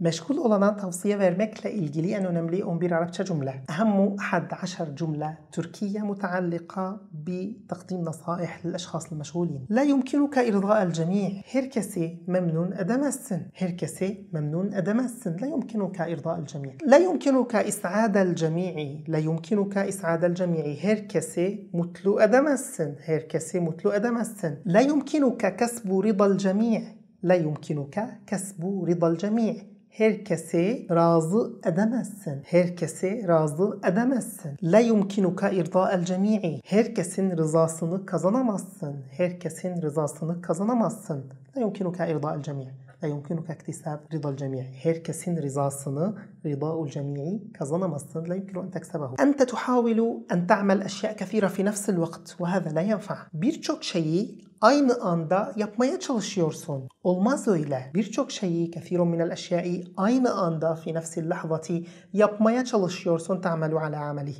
مشغول توصية tavsiye vermekle ilgili en önemli 11 Arapça cümle. أهم 11 جملة تركية متعلقة بتقديم نصائح للأشخاص المشغولين. لا يمكنك إرضاء الجميع. هركسي ممنون أدمسن. هركسي ممنون أدمسن. لا يمكنك إرضاء الجميع. لا يمكنك إسعاد الجميع. لا يمكنك إسعاد الجميع. هركسي متلو أدمسن. هركسي متلو أدمسن. لا يمكنك كسب رضا الجميع. لا يمكنك كسب رضا الجميع herkesi razı edemezsin. Herkesi razı edemezsin. La yumkinuka irda irda'el cemii. Herkesin rızasını kazanamazsın. Herkesin rızasını kazanamazsın. La yumkinuka irda irda'el cemii. لا يمكنك اكتساب رضا الجميع هيركسين رضاسını رضاء الجميع kazanamazsın لا يمكن أن تكسبه أنت تحاول أن تعمل أشياء كثيرة في نفس الوقت وهذا لا ينفع birçok şeyi aynı anda yapmaya çalışıyorsun. Olmaz öyle. Birçok şeyi, كثير من الأشياء aynı anda في نفس اللحظة yapmaya çalışıyorsun. تعمل على عملي.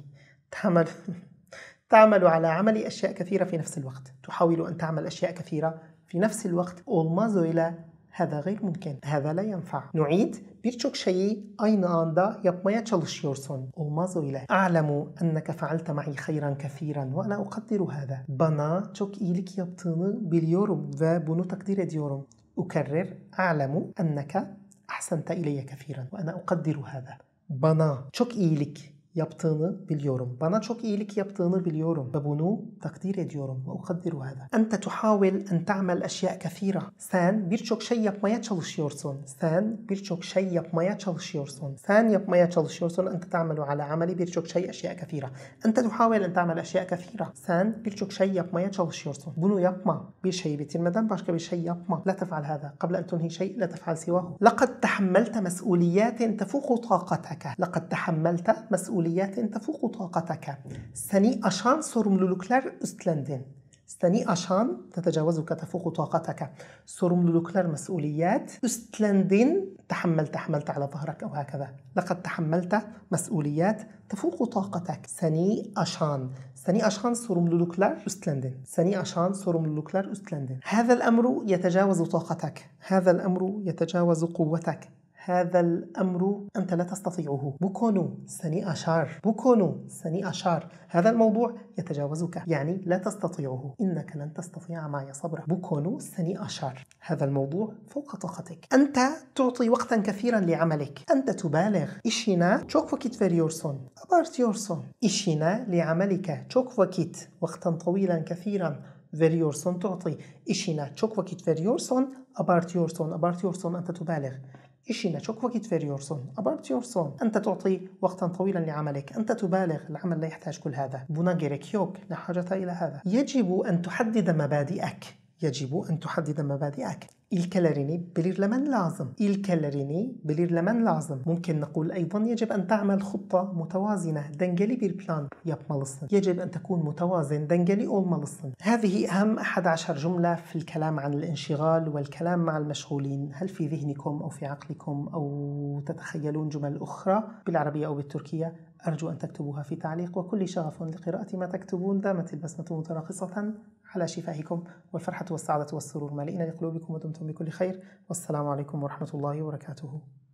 تعمل تعمل على عمل أشياء كثيرة في نفس الوقت تحاول أن تعمل أشياء كثيرة في نفس الوقت olmaz öyle Hava gayr mümkün. Hava la yanfa. Nu'id birçok şeyi aynı anda yapmaya çalışıyorsun. Olmaz öyle. A'lemu enneke faalte ma'i hayran kathiran ve ana ukaddiru hada. Bana çok iyilik yaptığını biliyorum ve bunu takdir ediyorum. Ukerrer. A'lemu enneke ahsente ileyye kathiran ve ana ukaddiru hada. Bana çok iyilik yaptığını biliyorum. Bana çok iyilik yaptığını biliyorum ve bunu takdir ediyorum ve ukaddiru hada. Ente tuhavil en ta'mel eşya kathira. Sen birçok şey yapmaya çalışıyorsun. Sen birçok şey yapmaya çalışıyorsun. Sen yapmaya çalışıyorsun. Ente ta'melu ala ameli birçok şey eşya kathira. Ente tuhavil en ta'mel eşya kathira. Sen birçok şey yapmaya çalışıyorsun. Bunu yapma. Bir şeyi bitirmeden başka bir şey yapma. La tefal hada. Qabla en tunhi şey la tefal sivahu. Laqad tahammelta mes'uliyatin tefuku taqataka. Laqad tahammelta mes'uliyatin məsuliyyətin أشان taqatəkə. Səni aşan sorumluluklar أشان تتجاوزك تفوق طاقتك təfuqu taqatəkə. مسؤوليات أستلندن تحمل تحملت على ظهرك أو هكذا لقد تحملت مسؤوليات تفوق طاقتك سني أشان سني أشان سورملولوكلار أستلندن سني أشان سورملولوكلار أستلندن هذا الأمر يتجاوز طاقتك هذا الأمر يتجاوز قوتك هذا الأمر أنت لا تستطيعه بوكونو سني أشار بوكونو سني أشار هذا الموضوع يتجاوزك يعني لا تستطيعه إنك لن تستطيع معي صبرا بوكونو سني أشار هذا الموضوع فوق طاقتك أنت تعطي وقتا كثيرا لعملك أنت تبالغ إشينا وكيت vakit أبارت يورسون إشينا لعملك تشوك وكيت وقتا طويلا كثيرا veriyorsun تعطي إشينا çok أبارت يورسون أبارت يورسون أنت تبالغ إشينا شكوكت في يورسون أبارت يورسون أنت تعطي وقتا طويلا لعملك أنت تبالغ العمل لا يحتاج كل هذا بناجرك يوك لا حاجة إلى هذا يجب أن تحدد مبادئك يجب أن تحدد مبادئك لمن لازم lazım. بلير لمن لازم ممكن نقول أيضا يجب أن تعمل خطة متوازنة. دنجلي بير بلان yapmalısın. يجب أن تكون متوازن. دنجلي ملصن هذه أهم 11 جملة في الكلام عن الانشغال والكلام مع المشغولين. هل في ذهنكم أو في عقلكم أو تتخيلون جمل أخرى بالعربية أو بالتركية؟ أرجو أن تكتبوها في تعليق وكل شغف لقراءة ما تكتبون دامت البسمة متراقصة على شفاهكم والفرحة والسعادة والسرور مالئين لقلوبكم ودمتم بكل خير والسلام عليكم ورحمة الله وبركاته